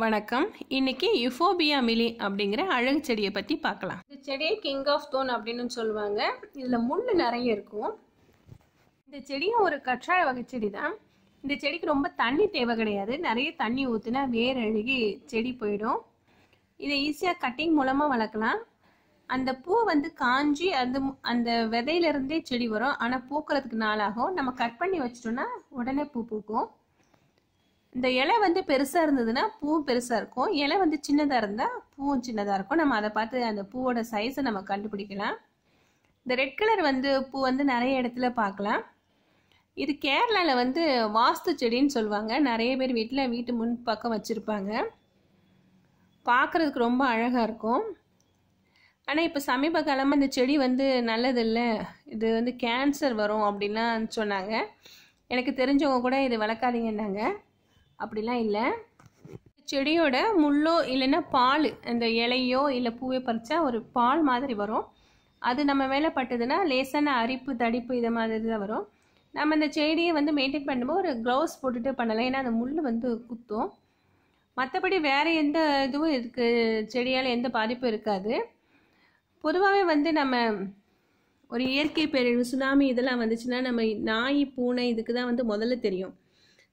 வணக்கம் இன்னைக்கு யுஃபோபியா மிலி அப்படிங்கிற அழகு செடியை பற்றி பார்க்கலாம் இந்த செடியை கிங் ஆஃப் தோன் அப்படின்னு சொல்லுவாங்க இதில் முள் நிறைய இருக்கும் இந்த செடியும் ஒரு கற்றாழ வகை செடி தான் இந்த செடிக்கு ரொம்ப தண்ணி தேவை கிடையாது நிறைய தண்ணி ஊற்றுனா வேர் அழுகி செடி போயிடும் இதை ஈஸியாக கட்டிங் மூலமாக வளர்க்கலாம் அந்த பூ வந்து காஞ்சி அந்த அந்த விதையிலிருந்தே செடி வரும் ஆனால் பூக்கிறதுக்கு நாளாகும் நம்ம கட் பண்ணி வச்சிட்டோம்னா உடனே பூ பூக்கும் இந்த இலை வந்து பெருசாக இருந்ததுன்னா பூவும் பெருசாக இருக்கும் இலை வந்து சின்னதாக இருந்தால் பூவும் சின்னதாக இருக்கும் நம்ம அதை பார்த்து அந்த பூவோட சைஸை நம்ம கண்டுபிடிக்கலாம் இந்த ரெட் கலர் வந்து பூ வந்து நிறைய இடத்துல பார்க்கலாம் இது கேரளாவில் வந்து வாஸ்து செடின்னு சொல்லுவாங்க நிறைய பேர் வீட்டில் வீட்டு முன் பக்கம் வச்சுருப்பாங்க பார்க்குறதுக்கு ரொம்ப அழகாக இருக்கும் ஆனால் இப்போ சமீப காலமாக இந்த செடி வந்து நல்லதில்லை இது வந்து கேன்சர் வரும் அப்படின்லாம் சொன்னாங்க எனக்கு தெரிஞ்சவங்க கூட இது வளர்க்காதீங்கன்னாங்க அப்படிலாம் இல்லை செடியோட முள்ளோ இல்லைன்னா பால் அந்த இலையோ இல்லை பூவே பறித்தா ஒரு பால் மாதிரி வரும் அது நம்ம மேலே பட்டதுன்னா லேசான அரிப்பு தடிப்பு இதை மாதிரி தான் வரும் நம்ம இந்த செடியை வந்து மெயின்டைன் பண்ணும்போது ஒரு க்ளவுஸ் போட்டுட்டு பண்ணலாம் ஏன்னா அந்த முள் வந்து குத்தும் மற்றபடி வேறு எந்த இதுவும் இதுக்கு செடியால் எந்த பாதிப்பும் இருக்காது பொதுவாகவே வந்து நம்ம ஒரு இயற்கை பேரழிவு சுனாமி இதெல்லாம் வந்துச்சுன்னா நம்ம நாய் பூனை இதுக்கு தான் வந்து முதல்ல தெரியும்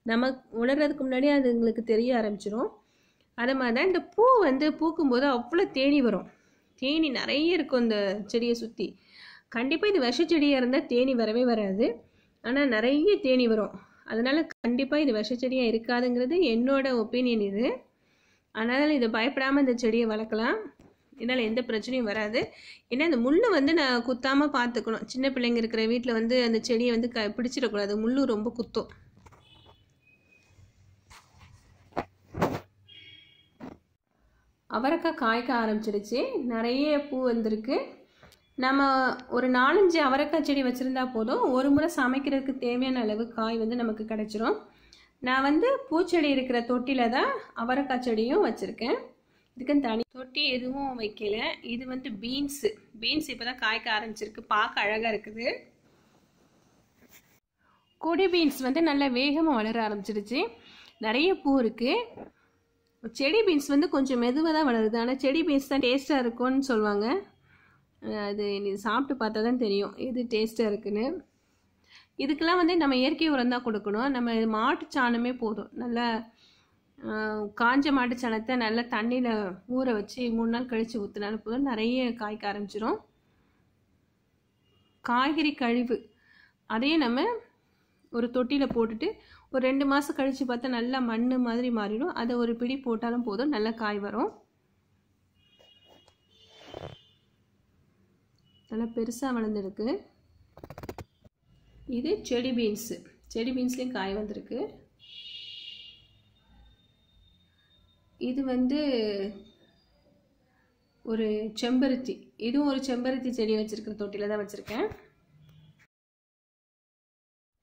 நம்ம உணர்றதுக்கு முன்னாடி அது எங்களுக்கு தெரிய ஆரம்பிச்சிடும் அதை மாதிரி தான் இந்த பூ வந்து பூக்கும்போது அவ்வளோ தேனி வரும் தேனி நிறைய இருக்கும் இந்த செடியை சுற்றி கண்டிப்பாக இது விஷ செடியாக இருந்தால் தேனி வரவே வராது ஆனால் நிறைய தேனி வரும் அதனால் கண்டிப்பாக இது விஷ செடியாக இருக்காதுங்கிறது என்னோட ஒப்பீனியன் இது அதனால் இதை பயப்படாமல் இந்த செடியை வளர்க்கலாம் இதனால் எந்த பிரச்சனையும் வராது ஏன்னா அந்த முள் வந்து நான் குத்தாமல் பார்த்துக்கணும் சின்ன பிள்ளைங்க இருக்கிற வீட்டில் வந்து அந்த செடியை வந்து க பிடிச்சிடக்கூடாது முள் ரொம்ப குத்தும் அவரைக்காய் காய்க்க ஆரம்பிச்சிருச்சு நிறைய பூ வந்திருக்கு நம்ம ஒரு நாலஞ்சு அவரைக்காய் செடி வச்சுருந்தா போதும் ஒரு முறை சமைக்கிறதுக்கு தேவையான அளவு காய் வந்து நமக்கு கிடச்சிரும் நான் வந்து பூச்செடி இருக்கிற தொட்டியில் தான் அவரைக்காய் செடியும் வச்சுருக்கேன் இதுக்குன்னு தனி தொட்டி எதுவும் வைக்கல இது வந்து பீன்ஸு பீன்ஸ் இப்போ தான் காய்க்க ஆரம்பிச்சிருக்கு பார்க்க அழகாக இருக்குது கொடி பீன்ஸ் வந்து நல்லா வேகமாக வளர ஆரம்பிச்சிருச்சு நிறைய பூ இருக்குது செடி பீன்ஸ் வந்து கொஞ்சம் மெதுவாக தான் வளருது ஆனால் செடி பீன்ஸ் தான் டேஸ்ட்டாக இருக்கும்னு சொல்லுவாங்க அது நீ சாப்பிட்டு பார்த்தா தான் தெரியும் எது டேஸ்ட்டாக இருக்குன்னு இதுக்கெல்லாம் வந்து நம்ம இயற்கை உரம் தான் கொடுக்கணும் நம்ம மாட்டு சாணமே போதும் நல்லா காஞ்ச மாட்டு சாணத்தை நல்லா தண்ணியில் ஊற வச்சு மூணு நாள் கழித்து ஊற்றினாலும் போதும் நிறைய காய்க்க ஆரம்பிச்சிடும் காய்கறி கழிவு அதையும் நம்ம ஒரு தொட்டியில் போட்டுட்டு ஒரு ரெண்டு மாதம் கழித்து பார்த்தா நல்லா மண் மாதிரி மாறிடும் அதை ஒரு பிடி போட்டாலும் போதும் நல்லா காய் வரும் நல்லா பெருசாக வளர்ந்துருக்கு இது செடி பீன்ஸு செடி பீன்ஸ்லேயும் காய் வந்திருக்கு இது வந்து ஒரு செம்பருத்தி இதுவும் ஒரு செம்பருத்தி செடி வச்சுருக்கிற தொட்டியில் தான் வச்சுருக்கேன்